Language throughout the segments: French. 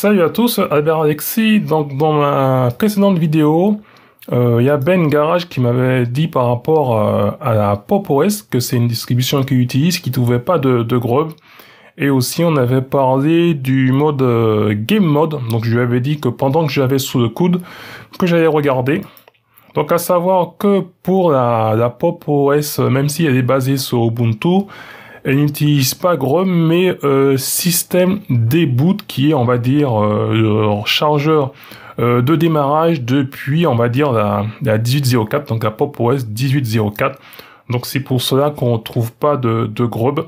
Salut à tous, Albert Alexis. Donc dans ma précédente vidéo, euh, il y a Ben Garage qui m'avait dit par rapport euh, à la Pop OS, que c'est une distribution qu'il utilise qui trouvait pas de, de grub. Et aussi on avait parlé du mode euh, game mode. Donc je lui avais dit que pendant que j'avais sous le coude, que j'allais regarder. Donc à savoir que pour la, Pop OS, même si elle est basée sur Ubuntu, elle n'utilise pas Grub, mais euh, système deboot qui est, on va dire, euh, leur chargeur euh, de démarrage depuis, on va dire, la, 1804, donc la Pop OS 1804. Donc c'est pour cela qu'on ne trouve pas de, Grub,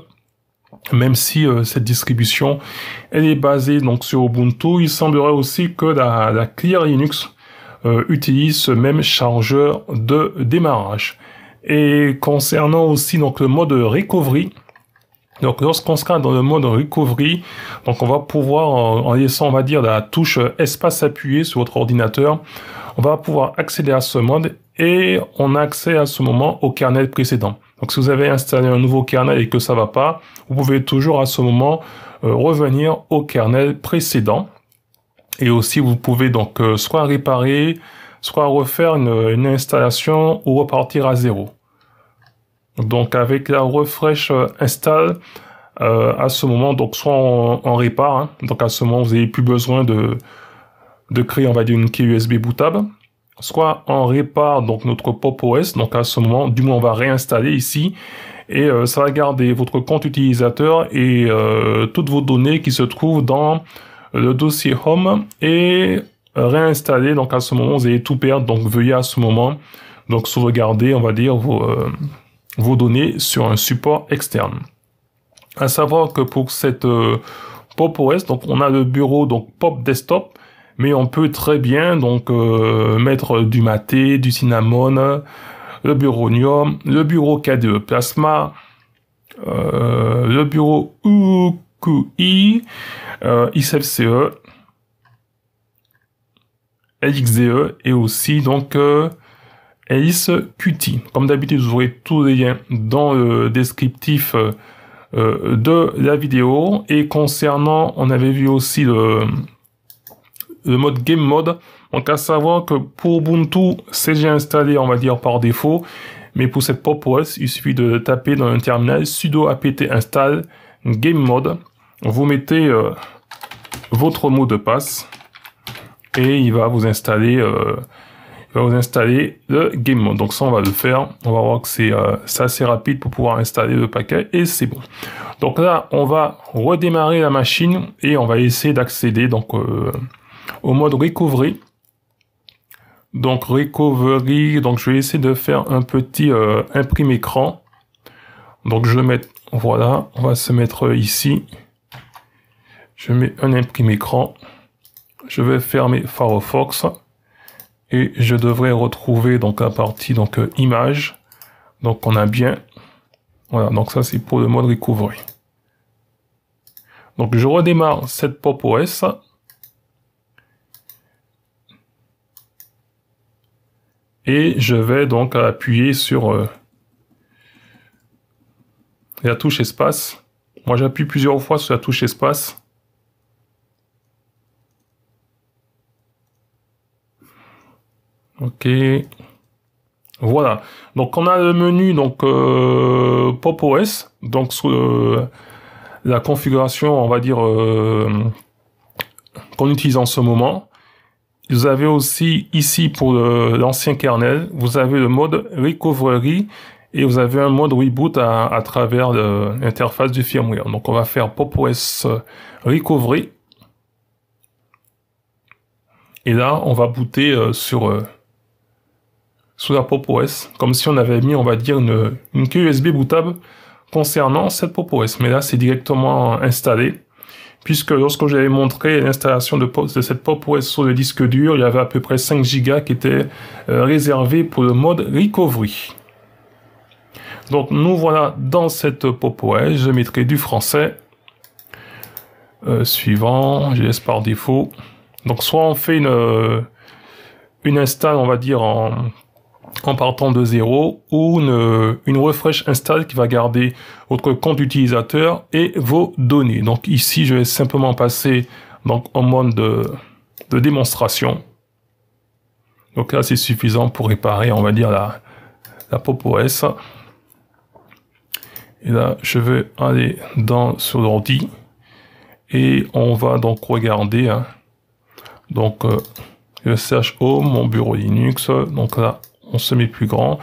même si euh, cette distribution, elle est basée donc sur Ubuntu. Il semblerait aussi que la, Clear Linux utilise ce même chargeur de démarrage. Et concernant aussi donc le mode recovery, donc lorsqu'on sera dans le mode recovery, donc on va pouvoir, en laissant on va dire la touche euh, espace appuyée sur votre ordinateur, on va pouvoir accéder à ce mode et on a accès à ce moment au kernel précédent. Donc si vous avez installé un nouveau kernel et que ça va pas, vous pouvez toujours à ce moment euh, revenir au kernel précédent. Et aussi vous pouvez donc euh, soit réparer, soit refaire une installation ou repartir à zéro. Donc avec la refresh euh, install, euh, à ce moment, donc soit on, on répare, hein, donc à ce moment vous n'avez plus besoin de, de créer on va dire une clé USB bootable, soit on répare donc notre pop OS, donc à ce moment du moins on va réinstaller ici et euh, ça va garder votre compte utilisateur et euh, toutes vos données qui se trouvent dans le dossier home et réinstaller donc à ce moment vous allez tout perdre donc veuillez à ce moment donc sauvegarder on va dire vos euh, vos données sur un support externe. À savoir que pour cette euh, Pop OS, donc on a le bureau donc Pop Desktop, mais on peut très bien donc euh, mettre du maté, du cinnamon, le bureau Nium, le bureau KDE Plasma, euh, le bureau UQI, euh, LXDE e et aussi donc Alice Qt. Comme d'habitude, vous aurez tous les liens dans le descriptif euh, euh, de la vidéo. Et concernant, on avait vu aussi le, mode Game Mode. Donc à savoir que pour Ubuntu, c'est déjà installé, on va dire, par défaut. Mais pour cette pop OS, il suffit de taper dans un terminal sudo apt install game mode. Vous mettez euh, votre mot de passe et il va vous installer va vous installer le game mode. Donc ça, on va le faire. On va voir que euh, c'est assez rapide pour pouvoir installer le paquet et c'est bon. Donc là, on va redémarrer la machine et on va essayer d'accéder donc euh, au mode recovery. Donc recovery, donc je vais essayer de faire un petit euh, imprime écran. Donc je vais mettre, voilà, on va se mettre ici. Je mets un imprime écran. Je vais fermer Firefox et je devrais retrouver donc la partie donc euh, image. Donc on a bien, voilà, donc ça c'est pour le mode recovery. Donc je redémarre cette pop OS. Et je vais donc appuyer sur euh, la touche espace. Moi j'appuie plusieurs fois sur la touche espace Ok. Voilà. Donc on a le menu donc euh, Pop OS, donc euh, la configuration, on va dire euh, qu'on utilise en ce moment. Vous avez aussi ici pour l'ancien kernel, vous avez le mode recovery et vous avez un mode reboot à, à travers l'interface du firmware. Donc on va faire Pop OS euh, recovery. Et là, on va booter sur sous la Pop OS, comme si on avait mis, on va dire, une, une clé USB bootable concernant cette Pop OS. Mais là, c'est directement installé, puisque lorsque j'avais montré l'installation de, cette Pop OS sur le disque dur, il y avait à peu près 5 Go qui étaient euh, réservés pour le mode recovery. Donc nous voilà dans cette Pop OS, je mettrai du français. Euh, suivant, je laisse par défaut. Donc soit on fait une, euh, une install, on va dire, en en partant de zéro ou une, une refresh install qui va garder votre compte utilisateur et vos données. Donc ici, je vais simplement passer donc en mode de, démonstration. Donc là, c'est suffisant pour réparer, on va dire, la, la Pop OS. Et là, je vais aller dans sur l'ordi et on va donc regarder. Hein. Donc, Home, euh, oh, mon bureau Linux. Donc là, on se met plus grand.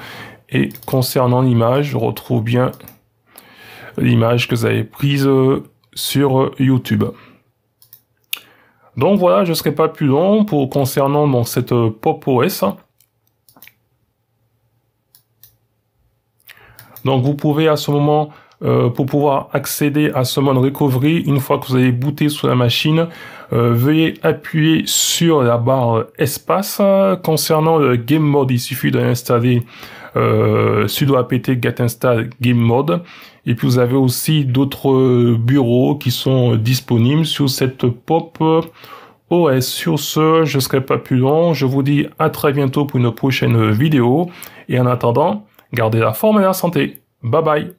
Et concernant l'image, je retrouve bien l'image que vous avez prise euh, sur euh, YouTube. Donc voilà, je ne serai pas plus long pour concernant donc, cette euh, Pop OS. Donc vous pouvez à ce moment euh, pour pouvoir accéder à ce mode recovery une fois que vous avez booté sur la machine. Euh, veuillez appuyer sur la barre espace. Euh, concernant le game mode, il suffit d'installer euh, sudo apt get install game mode. Et puis vous avez aussi d'autres bureaux qui sont disponibles sur cette pop OS. Sur ce, je ne serai pas plus long. Je vous dis à très bientôt pour une prochaine vidéo. Et en attendant, gardez la forme et la santé. Bye bye